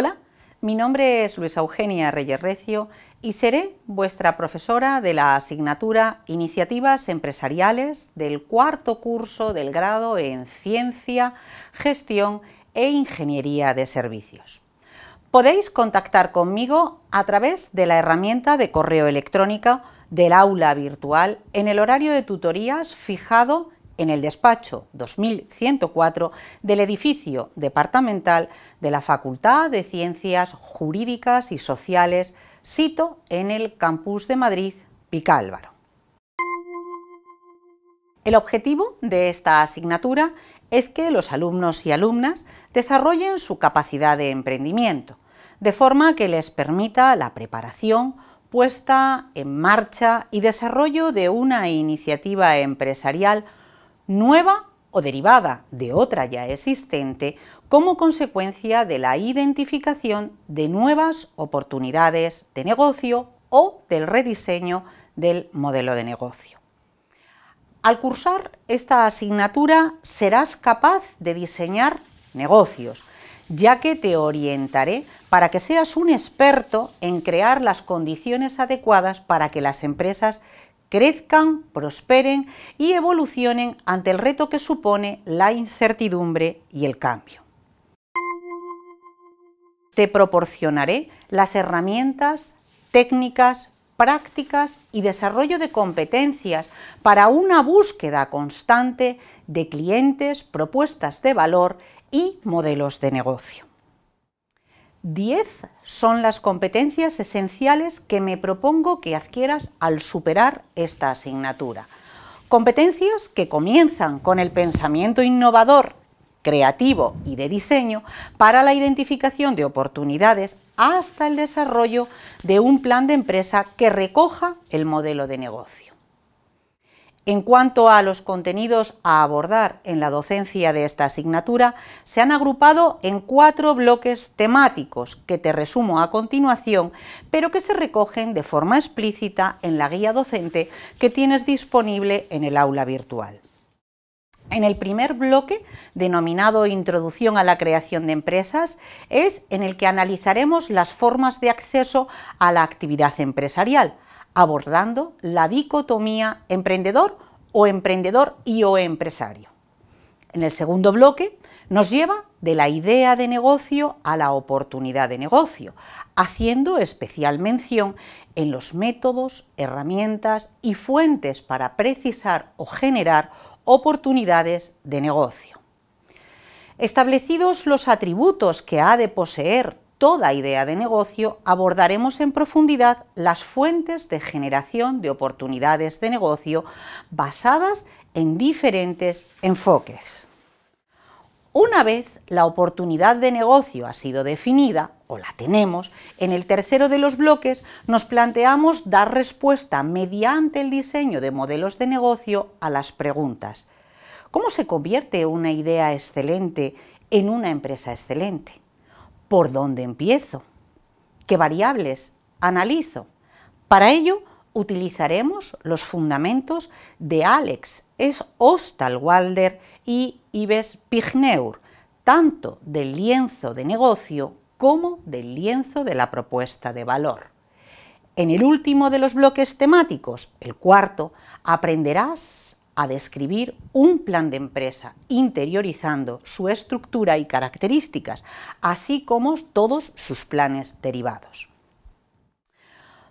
Hola, mi nombre es Luisa Eugenia Reyes Recio y seré vuestra profesora de la asignatura Iniciativas Empresariales del cuarto curso del grado en Ciencia, Gestión e Ingeniería de Servicios. Podéis contactar conmigo a través de la herramienta de correo electrónico del aula virtual en el horario de tutorías fijado en el despacho 2104 del edificio departamental de la Facultad de Ciencias Jurídicas y Sociales, sito en el campus de Madrid, Picálvaro. El objetivo de esta asignatura es que los alumnos y alumnas desarrollen su capacidad de emprendimiento, de forma que les permita la preparación, puesta en marcha y desarrollo de una iniciativa empresarial nueva o derivada de otra ya existente como consecuencia de la identificación de nuevas oportunidades de negocio o del rediseño del modelo de negocio. Al cursar esta asignatura serás capaz de diseñar negocios, ya que te orientaré para que seas un experto en crear las condiciones adecuadas para que las empresas crezcan, prosperen y evolucionen ante el reto que supone la incertidumbre y el cambio. Te proporcionaré las herramientas, técnicas, prácticas y desarrollo de competencias para una búsqueda constante de clientes, propuestas de valor y modelos de negocio. 10 son las competencias esenciales que me propongo que adquieras al superar esta asignatura. Competencias que comienzan con el pensamiento innovador, creativo y de diseño para la identificación de oportunidades hasta el desarrollo de un plan de empresa que recoja el modelo de negocio. En cuanto a los contenidos a abordar en la docencia de esta asignatura, se han agrupado en cuatro bloques temáticos que te resumo a continuación, pero que se recogen de forma explícita en la guía docente que tienes disponible en el aula virtual. En el primer bloque, denominado Introducción a la Creación de Empresas, es en el que analizaremos las formas de acceso a la actividad empresarial abordando la dicotomía emprendedor o emprendedor y o empresario. En el segundo bloque nos lleva de la idea de negocio a la oportunidad de negocio, haciendo especial mención en los métodos, herramientas y fuentes para precisar o generar oportunidades de negocio. Establecidos los atributos que ha de poseer toda idea de negocio, abordaremos en profundidad las fuentes de generación de oportunidades de negocio basadas en diferentes enfoques. Una vez la oportunidad de negocio ha sido definida, o la tenemos, en el tercero de los bloques nos planteamos dar respuesta mediante el diseño de modelos de negocio a las preguntas. ¿Cómo se convierte una idea excelente en una empresa excelente? ¿Por dónde empiezo? ¿Qué variables analizo? Para ello utilizaremos los fundamentos de Alex es Ostalwalder y Ives Pigneur, tanto del lienzo de negocio como del lienzo de la propuesta de valor. En el último de los bloques temáticos, el cuarto, aprenderás a describir un plan de empresa, interiorizando su estructura y características, así como todos sus planes derivados.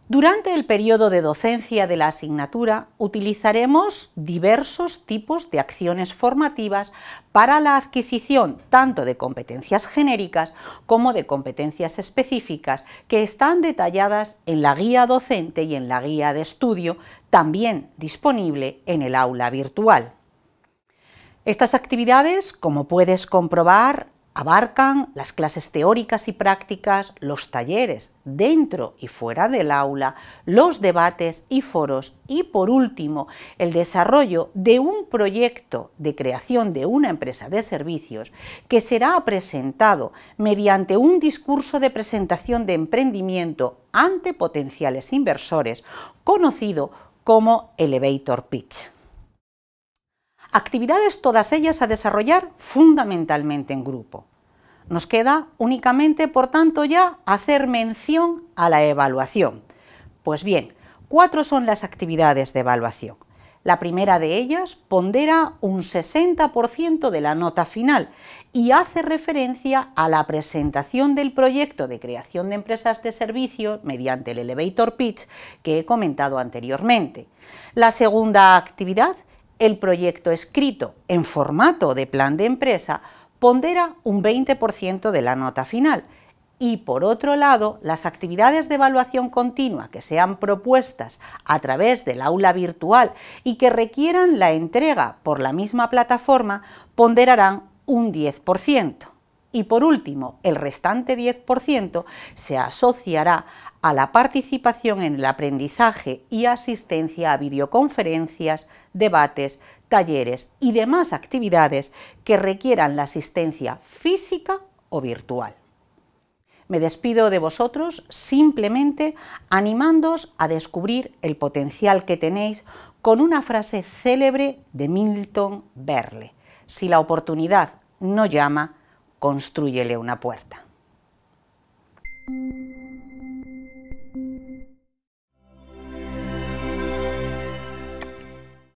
Durante el periodo de docencia de la asignatura utilizaremos diversos tipos de acciones formativas para la adquisición tanto de competencias genéricas como de competencias específicas que están detalladas en la guía docente y en la guía de estudio, también disponible en el aula virtual. Estas actividades, como puedes comprobar, Abarcan las clases teóricas y prácticas, los talleres dentro y fuera del aula, los debates y foros y, por último, el desarrollo de un proyecto de creación de una empresa de servicios que será presentado mediante un discurso de presentación de emprendimiento ante potenciales inversores conocido como elevator pitch. Actividades todas ellas a desarrollar fundamentalmente en grupo. Nos queda únicamente, por tanto, ya hacer mención a la evaluación. Pues bien, cuatro son las actividades de evaluación. La primera de ellas pondera un 60% de la nota final y hace referencia a la presentación del proyecto de creación de empresas de servicio mediante el elevator pitch que he comentado anteriormente. La segunda actividad el proyecto escrito en formato de plan de empresa pondera un 20% de la nota final y, por otro lado, las actividades de evaluación continua que sean propuestas a través del aula virtual y que requieran la entrega por la misma plataforma ponderarán un 10%. Y por último, el restante 10% se asociará a la participación en el aprendizaje y asistencia a videoconferencias, debates, talleres y demás actividades que requieran la asistencia física o virtual. Me despido de vosotros simplemente animándoos a descubrir el potencial que tenéis con una frase célebre de Milton Berle. Si la oportunidad no llama, Construyele una puerta.